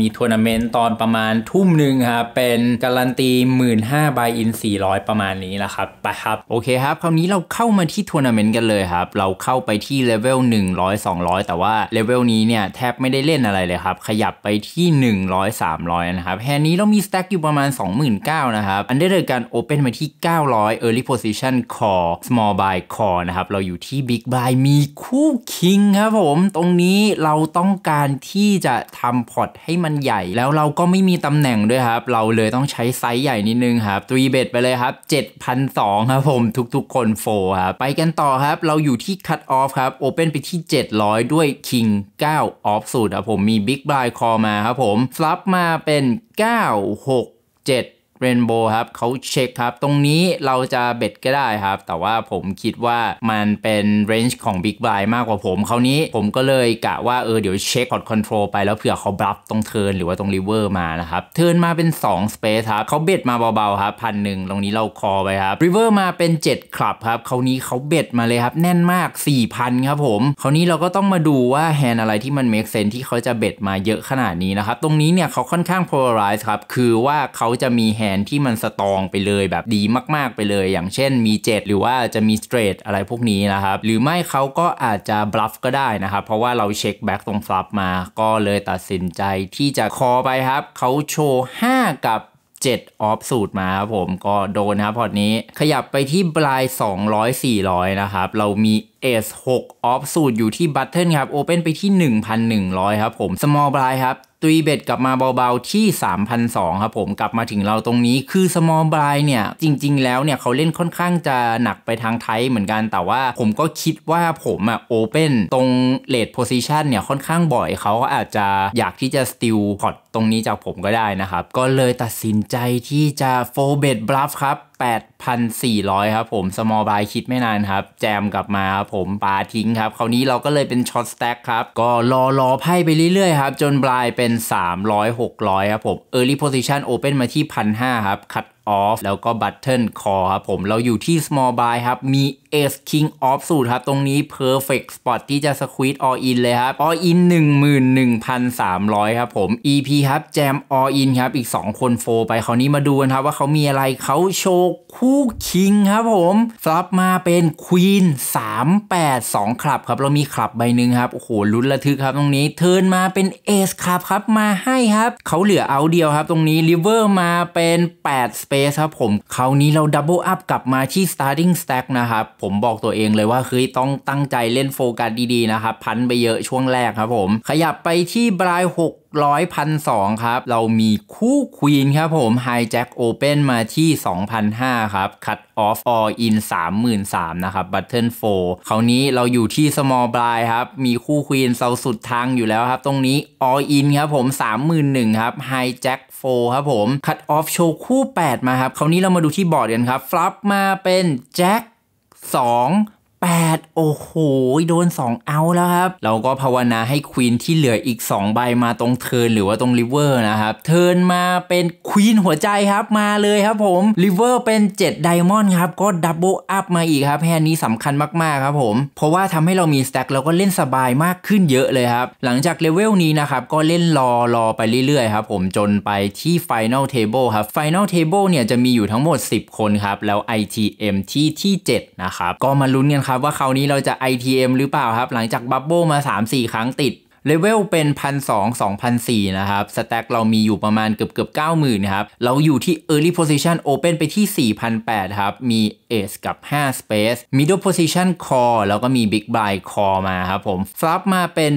มีทัวร์นาเมนต์ตอนประมาณทุ่มหนึ่งครับ เป็นการันตีหมื่นห้าใบอินสี่ร้อยประมาณนี้และครับไปครับ โอเคครับ คราวนี้เราเข้ามาที่ทัวร์นาเมนต์กันเลยครับ เราเข้าไปที่เลเวลหนึ่งร้อยสองร้อยแต่ว่าเลเวลนี้เนี่ยแทบไม่ได้เล่นอะไรเลยครับ ขยับไปที่หนึ่งร้อยสามร้อยนะครับแฮนนี้เรามีสแต็กอยู่ประมาณสองหมื่นเก้านะครับ อันได้เลยการโอเปนมาที่เก้าร้อยเออร์ลี่โพ l ิชันคอร์สมอลบายคอร์นะครับ เราอยู่ที่บิ๊กบายมีคู่คิงครับผมตรงนี้เราต้องการที่จะทำพอร์ตให้ส์มันใหญ่แล้วเราก็ไม่มีตำแหน่งด้วยครับ เราเลยต้องใช้ไซส์ใหญ่นิดนึงครับตีเบดไปเลยครับ7,002ครับผมทุกๆคนโฟครับไปกันต่อครับ เราอยู่ที่คัตออฟครับโอเปนไปที่ 700 ด้วยคิง9ออฟสูตรครับผมมีบิ๊กบลายคอมาครับผมฟลับมาเป็น 9 6 7เรนโบว์ครับเขาเช็คครับ ตรงนี้เราจะเบ็ดก็ได้ครับ แต่ว่าผมคิดว่ามันเป็นเรนจ์ของ Big b ายมากกว่าผมคราวนี้ผมก็เลยกะว่าเออเดี๋ยวเช็คพอร์ตคอนโทรลไปแล้วเผื่อเขาบลัฟตรงเทิร์นหรือว่าตรงริเวอร์มานะครับเทิร์นมาเป็น 2 Space ครับเขาเบ็ดมาเบาๆครับพันหนึ่งตรงนี้เราคอไปครับริเวอร์มาเป็น 7คลับครับคราวนี้เขาเบ็ดมาเลยครับแน่นมาก4 0 0นครับผมคราวนี้เราก็ต้องมาดูว่าแฮนอะไรที่มันเมคเซนที่เขาจะเบ็ดมาเยอะขนาดนี้นะครับตรงนี้เนี่ยเขาค่อนข้างโพลาริสครับคือว่าเขาจะมีแฮนที่มันสตองไปเลยแบบดีมากๆ ไปเลยอย่างเช่นมี 7 หรือว่าจะมีสเตรทอะไรพวกนี้นะครับ หรือไม่เขาก็อาจจะบลัฟก็ได้นะครับ เพราะว่าเราเช็คแบ็กตรงฟลับมาก็เลยตัดสินใจที่จะคอไปครับ เขาโชว์ 5 กับ7ออฟสูตรมาครับผมก็โดนนะครับพอตนี้ขยับไปที่บลาย 200 400 นะครับ เรามี S6 ออฟสูตรอยู่ที่บัตเทิลครับโอเปนไปที่ 1,100 ครับผมสมอลบลายครับตุยเบ็ดกลับมาเบาๆที่3 0 0 ครับผมกลับมาถึงเราตรงนี้คือสมอลบายเนี่ย จริงๆแล้วเนี่ยเขาเล่นค่อนข้างจะหนักไปทางไทยเหมือนกันแต่ว่าผมก็คิดว่าผมอะโอเ e นตรงเลดโพซิชันเนี่ยค่อนข้างบ่อย เขาก็อาจจะอยากที่จะสติลพอตตรงนี้จากผมก็ได้นะครับ ก็เลยตัดสินใจที่จะโฟเบ็ดบลัฟครับ8,400 ครับผม สมอลบายคิดไม่นานครับ แจมกลับมาครับผม ปาทิ้งครับคราวนี้เราก็เลยเป็นช็อตสแต็กครับ ก็รอรอไพ่ไปเรื่อย ๆ ครับ จนปลายเป็น 300 600 ครับผม early position open มาที่ 1,500 ครับ คัด off แล้วก็ button call ครับผม เราอยู่ที่ small buy ครับ มี ace king off สูตรครับ ตรงนี้ perfect spot ที่จะ squeeze all in เลยครับ all in 11,300 ครับผม ep ครับ jam all in ครับ อีก 2 คนโฟไปคราวนี้มาดูกันครับว่าเขามีอะไรเขาโชว์คู่คิงครับผม สลับมาเป็น queen 382ครับครับ เรามีครับใบหนึ่งครับ โอ้โหลุ้นระทึกครับตรงนี้เทินมาเป็นเอสครับครับมาให้ครับ เขาเหลือเอาเดียวครับ ตรงนี้ r ิเวอร์มาเป็น8 s p a Space ครับผมคราวนี้เราดับเบิลอัพกลับมาที่ starting stack นะครับ ผมบอกตัวเองเลยว่าเฮ้ยต้องตั้งใจเล่นโฟกัสดี ๆ นะครับ พันไปเยอะช่วงแรกครับผม ขยับไปที่บราย 6ร้อยพันสองครับ เรามีคู่ควีนครับผมไฮแจ็คโอเปนมาที่2,005ครับ คัตออฟออลอิน33,000 นะครับบัตเทิลโฟคราวนี้เราอยู่ที่สมอลบลายครับ มีคู่ควีนเซาสุดทางอยู่แล้วครับ ตรงนี้ออลอินครับผม 31,000 ครับไฮแจ็คโฟครับผมคัตออฟโชว์คู่ 8 มาครับคราวนี้เรามาดูที่บอร์ดกันครับฟลับมาเป็นแจ็ค2 8โอ้โหโดน 2 เอาแล้วครับ เราก็ภาวนาให้ควีนที่เหลืออีก2 ใบมาตรงเทิร์นหรือว่าตรงริเวอร์นะครับเทิร์นมาเป็นควีนหัวใจครับ มาเลยครับผมริเวอร์เป็น7ไดมอนด์ครับ ก็ดับเบิลอัพมาอีกครับแฮนนี้สำคัญมาก ๆ ครับผม เพราะว่าทำให้เรามีสแต็กเราก็เล่นสบายมากขึ้นเยอะเลยครับ หลังจากเลเวลนี้นะครับ ก็เล่นรอรอไปเรื่อย ๆ ครับผมจนไปที่ Final Table ครับ Final Table เนี่ยจะมีอยู่ทั้งหมด 10 คนครับแล้ว ITM ที่ที่7นะครับก็มาลุ้นกันครับับว่าคราวนี้เราจะ ITM หรือเปล่าครับหลังจากบับเบิลมา 3-4 ครั้งติดเลเวลเป็นพันสองสองพันสี่นะครับสแต็กเรามีอยู่ประมาณเกือบเกือบเก้าหมื่นครับ เราอยู่ที่ Early Position Open ไปที่ 4,800 ครับ มี Ace กับ 5 Space Middle Position Call แล้วก็มี Big Buy Call มาครับผมฟลับมาเป็น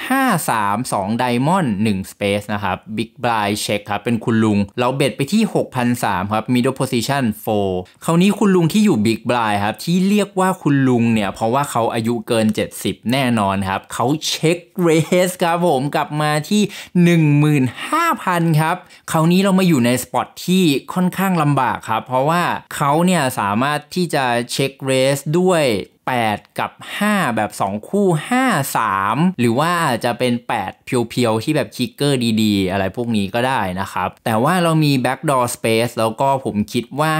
8 5 3 2 Diamond 1 Space นะครับ Big Buy Check ครับเป็นคุณลุงเราเบ็ดไปที่6,003ครับ Middle Position 4คราวนี้คุณลุงที่อยู่ Big Buy ครับ ที่เรียกว่าคุณลุงเนี่ย เพราะว่าเขาอายุเกิน70 แน่นอนครับเขาเช็คเรสครับผมกลับมาที่ 15,000 ครับคราวนี้เรามาอยู่ในสปอตที่ค่อนข้างลำบากครับ เพราะว่าเขาเนี่ยสามารถที่จะเช็คเรสด้วย8 กับ 5 แบบ 2 คู่ 5 3 หรือว่าจะเป็น8เพียวๆ ที่แบบคิกเกอร์ดีๆ อะไรพวกนี้ก็ได้นะครับ แต่ว่าเรามี backdoor space แล้วก็ผมคิดว่า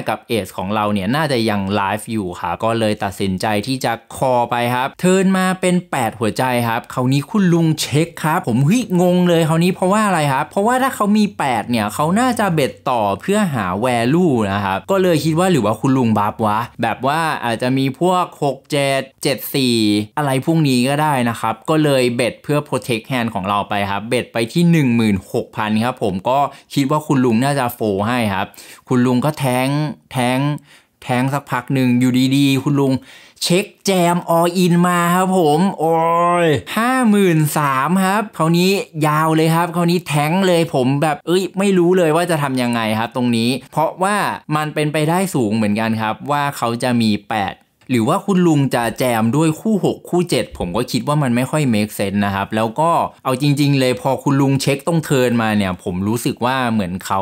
5 กับเอสของเราเนี่ย น่าจะยังไลฟ์อยู่ครับก็เลยตัดสินใจที่จะคอไปครับเทินมาเป็น 8 หัวใจครับคราวนี้คุณลุงเช็คครับ ผมหิงงเลยคราวนี้เพราะว่าอะไรครับ เพราะว่าถ้าเขามี8เนี่ยเขาน่าจะเบ็ดต่อเพื่อหา value นะครับก็เลยคิดว่าหรือว่าคุณลุงบัฟวะแบบว่าอาจจะมีพวก6 7 7 4 อะไรพวกนี้ก็ได้นะครับ ก็เลยเบ็ดเพื่อ protect hand ของเราไปครับ เบ็ดไปที่ 16,000ครับผมก็คิดว่าคุณลุงน่าจะโฟให้ครับ คุณลุงก็แทงแทงแทงสักพักหนึ่งอยู่ดีๆ คุณลุงเช็คแจมออินมาครับผม โอ้ยห้าหมื่นสามครับคราวนี้ยาวเลยครับ คราวนี้แทงเลยผมแบบเอ้ยไม่รู้เลยว่าจะทำยังไงครับตรงนี้เพราะว่ามันเป็นไปได้สูงเหมือนกันครับ ว่าเขาจะมี 8หรือว่าคุณลุงจะแจมด้วยคู่ 6 คู่ 7 ผมก็คิดว่ามันไม่ค่อยเมกเซนนะครับแล้วก็เอาจริงๆเลยพอคุณลุงเช็คต้องเทินมาเนี่ย ผมรู้สึกว่าเหมือนเขา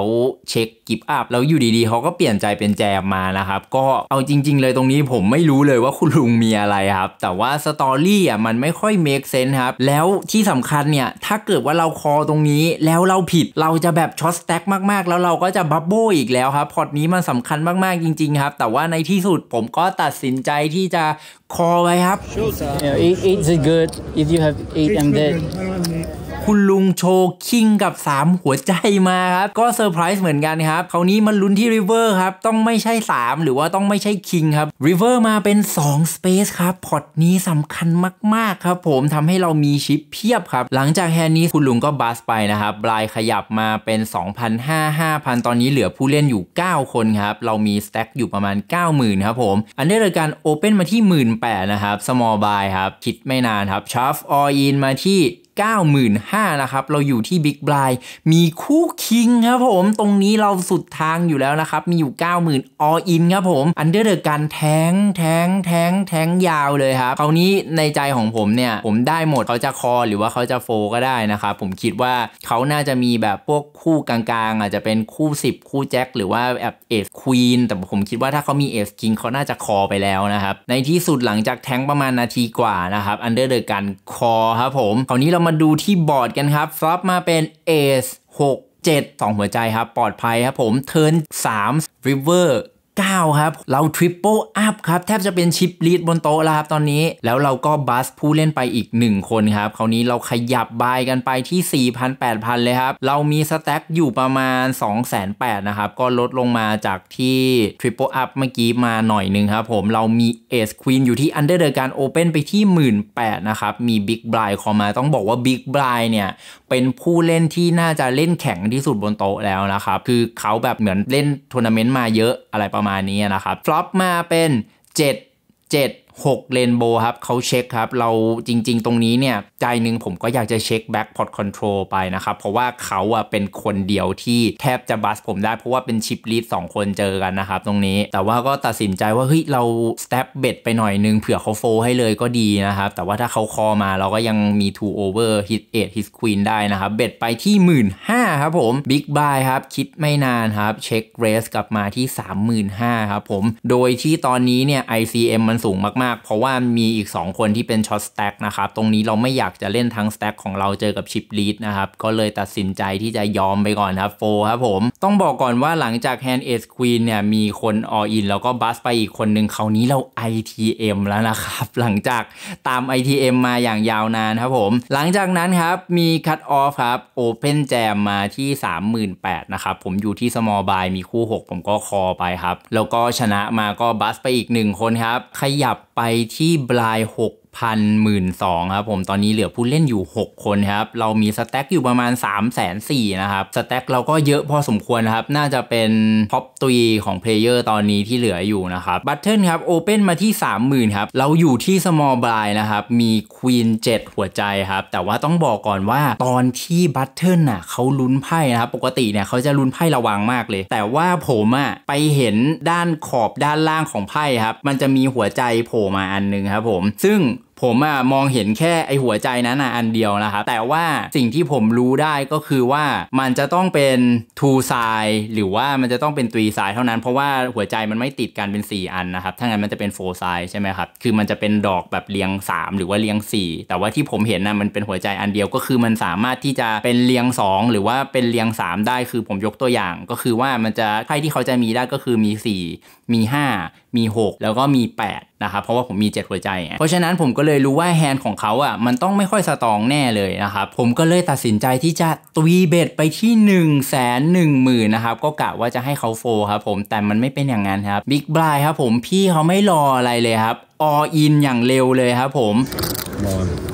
เช็คกิฟอัพแล้วอยู่ดีๆเขาก็เปลี่ยนใจเป็นแจมมานะครับ ก็เอาจริงๆเลยตรงนี้ผมไม่รู้เลยว่าคุณลุงมีอะไรครับ แต่ว่าสตอรี่อ่ะมันไม่ค่อยเมกเซนครับ แล้วที่สำคัญเนี่ยถ้าเกิดว่าเราคอตรงนี้ แล้วเราผิดเราจะแบบช็อตแต็กมาก ๆ แล้วเราก็จะบับโบอีกแล้วครับพอดนี้มันสำคัญมากๆจริง ๆ ครับ แต่ว่าในที่สุดผมก็ตัดสินใจ It's you is good if you have eight and that คุณลุงโชว์คิงกับ 3 หัวใจมาครับ ก็เซอร์ไพรส์เหมือนกันครับคราวนี้มันลุ้นที่ริเวอร์ครับ ต้องไม่ใช่ 3 หรือว่าต้องไม่ใช่คิงครับริเวอร์มาเป็น 2 Space ครับ พอตนี้สำคัญมาก ๆ ครับผมทำให้เรามีชิปเพียบครับ หลังจากแฮนนี้คุณลุงก็บัสไปนะครับลายขยับมาเป็น 2,500 5,000 ตอนนี้เหลือผู้เล่นอยู่ 9 คนครับ เรามีสแต็กอยู่ประมาณ 90,000ครับผมอันนี้เลยการโอเพ่นมาที่ 1 8แปดนะครับสมอลบายครับคิดไม่นานครับชาร์ฟอออินมาที่95,000นะครับ เราอยู่ที่ Big b l i มีคู่คิงครับผมตรงนี้เราสุดทางอยู่แล้วนะครับ มีอยู่ 90,000 all in ครับผมอันเดอร์เดอ์การแทงแทงแทงแทงยาวเลยครับคราวนี้ในใจของผมเนี่ย ผมได้หมด เขาจะคอ หรือว่าเขาจะโฟก็ได้นะครับ ผมคิดว่าเขาน่าจะมีแบบพวกคู่กลางๆ อาจจะเป็นคู่ 10 คู่แจ็คหรือว่าแบบเอฟควีนแต่ผมคิดว่าถ้าเขามีเอฟคิงเขาน่าจะคอไปแล้วนะครับ ในที่สุดหลังจากแทงประมาณนาทีกว่านะครับอันเดอร์เดอ์การคอครับผมคราวนี้เรามาดูที่บอร์ดกันครับฟลอปมาเป็นเอสหกเจ็ดสองหัวใจครับปลอดภัยครับผมเทิร์นสามริเวอร์9ครับเราทริปเปิลอัพครับ แทบจะเป็นชิปลีดบนโต๊ะแล้วครับตอนนี้แล้วเราก็บัสผู้เล่นไปอีก 1 คนครับคราวนี้เราขยับบายกันไปที่ 4 8 0 0 0 เลยครับ เรามีสแต็กอยู่ประมาณ 2 8 0 0 0นะครับ ก็ลดลงมาจากที่ทริปเปิลอัพเมื่อกี้มาหน่อยนึงครับผม เรามีเอสควีนอยู่ที่อันเดอร์เดอร์การโอเปนไปที่ 1 8ื่นนะครับ มีบิ๊กบลายคอมาต้องบอกว่าบิ๊กบลายเนี่ย เป็นผู้เล่นที่น่าจะเล่นแข็งที่สุดบนโต๊ะแล้วนะครับคือเขาแบบเหมือนเล่นทัวร์นาเมนต์มาเยอะอะไรประมาณนี้นะครับ ฟลอปมาเป็น 7 7 6เลนโบครับเขาเช็คครับเราจริงๆตรงนี้เนี่ย ใจหนึ่งผมก็อยากจะเช็คแบ็กพอร์ตคอนโทรลไปนะครับ เพราะว่าเขาอะเป็นคนเดียวที่แทบจะบัสผมได้เพราะว่าเป็นชิปลีดสองคนเจอกันนะครับตรงนี้แต่ว่าก็ตัดสินใจว่าเฮ้ยเราสเต็ปเบ็ดไปหน่อยนึงเผื่อเขาโฟให้เลยก็ดีนะครับ แต่ว่าถ้าเขาคอมาเราก็ยังมี two over hit e i h hit queen ได้นะครับ เบ็ดไปที่หมื่นห้าครับผมบิ๊กบายครับคิดไม่นานครับเช็คเรสกลับมาที่ 35,000ครับผมโดยที่ตอนนี้เนี่ย ICM มันสูงมากากๆเพราะว่ามีอีก 2 คนที่เป็นช็อตสแต็กนะครับ ตรงนี้เราไม่อยากจะเล่นทั้งสแต็กของเราเจอกับชิปลีดนะครับ ก็เลยตัดสินใจที่จะยอมไปก่อนครับโฟครับผม ต้องบอกก่อนว่าหลังจากแฮนด์เอสควีนเนี่ย มีคนอออินแล้วก็บัสไปอีกคนหนึ่งคราวนี้เรา ITM แล้วนะครับ หลังจากตาม ITM มาอย่างยาวนานครับผม หลังจากนั้นครับมีคัตออฟครับโอเพนแจมมาที่38,000นะครับผมอยู่ที่สมอลบายมีคู่ 6 ผมก็คอไปครับแล้วก็ชนะมาก็บัสไปอีก1 คนครับ ขยับไปที่บลาย6พันหมื่นสองครับผมตอนนี้เหลือผู้เล่นอยู่ 6 คนครับ เรามีสแต็กอยู่ประมาณ3 4 0 0 0่นะครับ สแต็กเราก็เยอะพอสมควรครับ น่าจะเป็นท็อปตีของเพลเยอร์ตอนนี้ที่เหลืออยู่นะครับบัตเทิลครับโอเปนมาที่ 30,000 ครับ เราอยู่ที่สมอลบายนะครับ มีควีน7หัวใจครับ แต่ว่าต้องบอกก่อนว่าตอนที่บัตเทิลน่ะเขาลุ้นไพ่นะครับ ปกติเนี่ยเขาจะลุ้นไพ่ระวังมากเลย แต่ว่าผมอะไปเห็นด้านขอบด้านล่างของไพ่ครับมันจะมีหัวใจโผล่มาอันนึงครับผมซึ่งผมอะมองเห็นแค่ไอหัวใจนั้นอะอันเดียวนะครับแต่ว่าสิ่งที่ผมรู้ได้ก็คือว่ามันจะต้องเป็นทูไซหรือว่ามันจะต้องเป็นตรีไซเท่านั้นเพราะว่าหัวใจมันไม่ติดกันเป็น 4 อันนะครับ ถ้างั้นมันจะเป็นโฟไซใช่ไหมครับ คือมันจะเป็นดอกแบบเรียง3หรือว่าเรียง4แต่ว่าที่ผมเห็นนะมันเป็นหัวใจอันเดียวก็คือ มันสามารถที่จะเป็นเรียง 2 หรือว่าเป็นเรียง3 ได้คือผมยกตัวอย่างก็คือว่ามันจะใครที่เขาจะมีได้ก็คือมี4มี5มี 6 แล้วก็มี8นะครับ เพราะว่าผมมี 7 หัวใจ เพราะฉะนั้นผมก็เลยรู้ว่าแฮนด์ของเขาอ่ะมันต้องไม่ค่อยสตองแน่เลยนะครับ ผมก็เลยตัดสินใจที่จะตีเบ็ดไปที่1นึ่งแสนหนึ่งหมื่นนะครับก็กะว่าจะให้เขาโฟครับผมแต่มันไม่เป็นอย่างนั้นครับบิ๊กบลายครับผมพี่เขาไม่รออะไรเลยครับออินอย่างเร็วเลยครับผมอ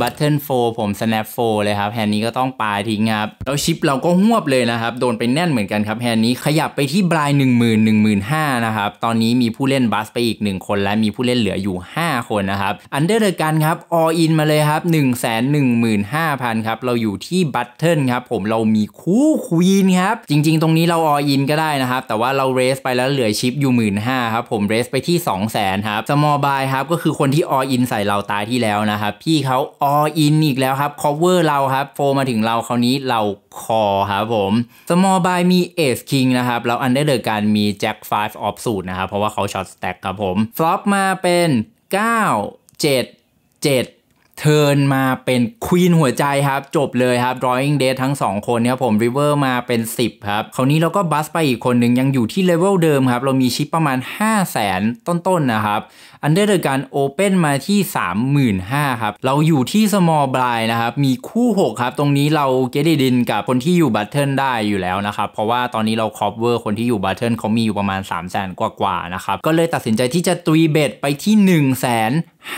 บัตเทิลโฟผม snap โฟเลยครับแฮนนี้ก็ต้องปลายทิ้งครับ แล้วชิปเราก็หวบเลยนะครับ โดนไปแน่นเหมือนกันครับ แฮนนี้ขยับไปที่บลาย1 0 0 0 0 1มื่นะครับ ตอนนี้มีผู้เล่นบัสไปอีก 1 คน และมีผู้เล่นเหลืออยู่ 5 คนนะครับอันเดอร์เดอกันครับอออินมาเลยครับ 1 1 5 0 0 0 ครับ เราอยู่ที่บัตเทิลครับ ผมเรามีคู่ควีนครับ จริงๆ ตรงนี้เราอออินก็ได้นะครับแต่ว่าเราเรสไปแล้วเหลือชิปอยู่ 1 5ื่นครับผมเรสไปที่2 0 0 0 0 0ครับสมอลบายครับก็คือคนที่อออินใส่เราตาที่แล้วนะครับพี่เขาอ all in อีกแล้วครับ cover เราครับ โฟมาถึงเราคราวนี้เราคอครับผม small by มี ace king นะครับแล้ว under the gun มี jack 5 off สู i นะครับ เพราะว่าเขาช็อต stack ครับผม flop มาเป็น 9 7 7เทิร์นมาเป็นควีนหัวใจครับ จบเลยครับ drawing d a ทั้ง 2 คนครับผม river มาเป็น 10 ครับคราวนี้เราก็บัสไปอีกคนหนึ่งยังอยู่ที่เลเวลเดิมครับ เรามีชิปประมาณ5 0 0แสนต้นๆนนะครับอันเดอร์เดอะการโอเปนมาที่ 35,000 ครับ เราอยู่ที่สมอลบลายนะครับ มีคู่ 6 ครับ ตรงนี้เราเกดิดินกับคนที่อยู่บัตเทิลได้อยู่แล้วนะครับ เพราะว่าตอนนี้เราครอบเวอร์คนที่อยู่บัตเทิลเขามีอยู่ประมาณ 3 0 0แสนกว่าๆนะครับ ก็เลยตัดสินใจที่จะตรีเบ็ดไปที่1 0 0 0 0แสน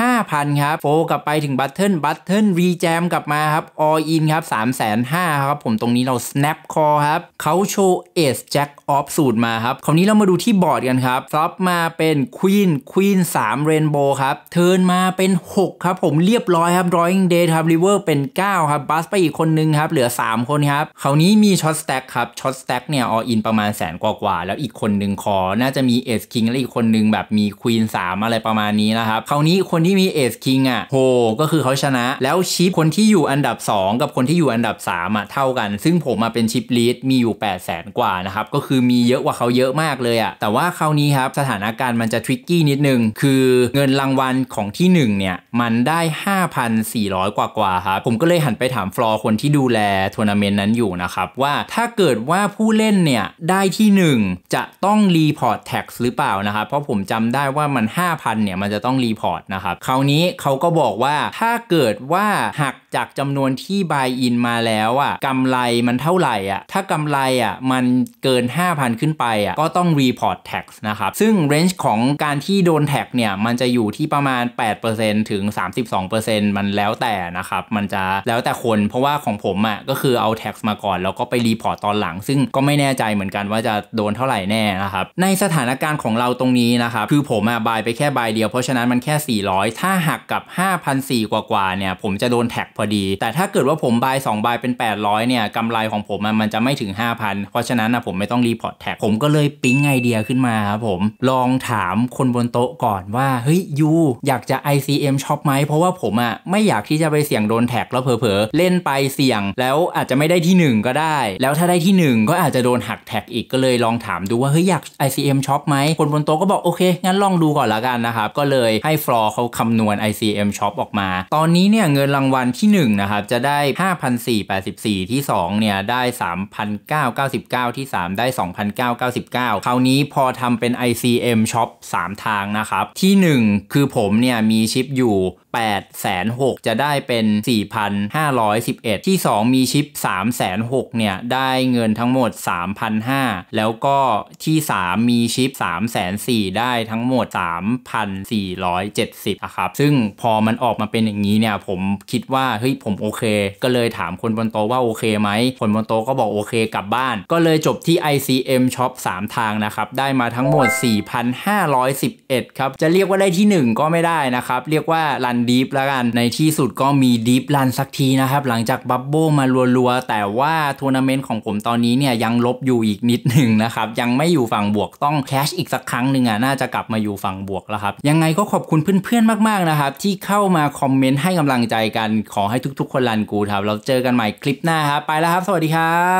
5,000 ครับโฟกลับไปถึงบัตเทิลบัตเทิลรีแจมกลับมาครับออินครับ 3 5 0 0 0 ครับ ผมตรงนี้เรา snap call ครับเขาโชว์เอสแจ็คออฟสูตรมาครับคราวนี้เรามาดูที่บอร์ดกันครับซับมาเป็นควีนควีน3 3เรนโบว์ครับเทินมาเป็น 6 ครับผมเรียบร้อยครับรอยน์เด a ครับริเวอร์เป็น 9 ครับบัสไปอีกคนนึงครับ เหลือ 3 คนครับคราวนี้มีช็อตสแต็กครับช็อตสแต็กเนี่ยออินประมาณแสนกว่ากว่าแล้วอีกคนนึงขอน่าจะมีเอสคิงและอีกคนนึงแบบมีควีน3อะไรประมาณนี้นะครับคราวนี้คนที่มีเอสคิงอ่ะโหก็คือเขาชนะ แล้วชิปคนที่อยู่อันดับ 2 กับคนที่อยู่อันดับ3อ่ะเท่ากัน ซึ่งผมมาเป็นชิปลีดมีอยู่8 0 0แสนกว่านะครับก็คือมีเยอะกว่าเขาเยอะมากเลยอ่ะแต่ว่าคราวนี้ครับสถานการณ์มันจะทริกกี้นิดนึงคือือเงินรางวัลของที่1เนี่ยมันได้5,400 กว่ากว่าครับผมก็เลยหันไปถามฟลอร์คนที่ดูแลทัวร์นาเมนต์นั้นอยู่นะครับว่าถ้าเกิดว่าผู้เล่นเนี่ยได้ที่1จะต้องรีพอร์ตแท็กหรือเปล่านะครับเพราะผมจำได้ว่ามัน5,000เนี่ยมันจะต้องรีพอร์ตนะครับคราวนี้เขาก็บอกว่าถ้าเกิดว่าหักจากจำนวนที่บายอินมาแล้วอะ่ะกำไรมันเท่าไหร่อ่ะถ้ากำไรอ่ะมันเกิน 5,000 ขึ้นไปอ่ะก็ต้องรีพอร์ตแท็กนะครับซึ่งเรนจ์ของการที่โดนแท็กเนี่ยี่ยมันจะอยู่ที่ประมาณ 8%ถึง 32%มันแล้วแต่นะครับ มันจะแล้วแต่คนเพราะว่าของผมอะ่ะก็คือเอาแท็กมาก่อน แล้วก็ไปรีพอร์ตตอนหลัง ซึ่งก็ไม่แน่ใจเหมือนกันว่าจะโดนเท่าไหร่แน่นะครับ ในสถานการณ์ของเราตรงนี้นะครับ คือผมอะ่ะบายไปแค่บายเดียวเพราะฉะนั้นมันแค่ 400 ถ้าหักกับ5,004กว่ากว่าเนี่ยผมจะโดนแท็กพอดี แต่ถ้าเกิดว่าผมบาย2บายเป็น800เนี่ยกำไรของผมมันจะไม่ถึง 5,000เพราะฉะนั้น่ะผมไม่ต้องรีพอร์ตแท็กผมก็เลยปิ๊งไอเดียขึ้นมาครับผมลองถามคนบนโต๊ะก่อนว่าว่า เฮ้ยยูอยากจะ ICM ช็อปไหมเพราะว่าผมอะไม่อยากที่จะไปเสี่ยงโดนแท็กแล้วเผลอเล่นไปเสี่ยงแล้วอาจจะไม่ได้ที่ 1 ก็ได้ แล้วถ้าได้ที่ 1 ก็อาจจะโดนหักแท็กอีกก็เลยลองถามดูว่าเฮ้ย อยาก ICM ช็อปไหมคนบนโต๊ะก็บอกโอเคงั้นลองดูก่อนละกันนะครับก็เลยให้ฟลอร์เขาคำนวณ ICM ช็อปออกมา ตอนนี้เนี่ยเงินรางวัลที่1นะครับจะได้5,484 ที่2เนี่ยได้3,999ที่3ได้2,999คราวนี้พอทำเป็น ICM s h อ p 3 ทางนะครับทีที่ 1 คือผมเนี่ยมีชิปอยู่8 6 0 0จะได้เป็น 4,511 ที่ 2 มีชิป3 6 0 0 0เนี่ยได้เงินทั้งหมด 3,500 แล้วก็ที่ 3 มีชิป3 4 0 0 0ได้ทั้งหมด 3,470 นะครับ ซึ่งพอมันออกมาเป็นอย่างนี้เนี่ย ผมคิดว่า เฮ้ยผมโอเค ก็เลยถามคนบนโต๊ะว่าโอเคไหมคนบนโต๊ะก็บอกโอเคกลับบ้าน ก็เลยจบที่ ICM Shop 3 ทางนะครับ ได้มาทั้งหมด 4,511 ครับจะเรียกรียกว่าได้ที่1ก็ไม่ได้นะครับ เรียกว่ารันดีฟแล้วกันในที่สุดก็มีดีฟรันสักทีนะครับหลังจากบับเบิ้ลมารัวๆแต่ว่าทัวร์นาเมนต์ของผมตอนนี้เนี่ยยังลบอยู่อีกนิดหนึ่งนะครับ ยังไม่อยู่ฝั่งบวกต้องแคชอีกสักครั้งหนึ่งอ่ะน่าจะกลับมาอยู่ฝั่งบวกแล้วครับ ยังไงก็ขอบคุณเพื่อนๆมาก ๆนะครับ ที่เข้ามาคอมเมนต์ให้กำลังใจกันขอให้ทุก ๆ คนรันกูครับเราเจอกันใหม่คลิปหน้าครับไปแล้วครับ สวัสดีครับ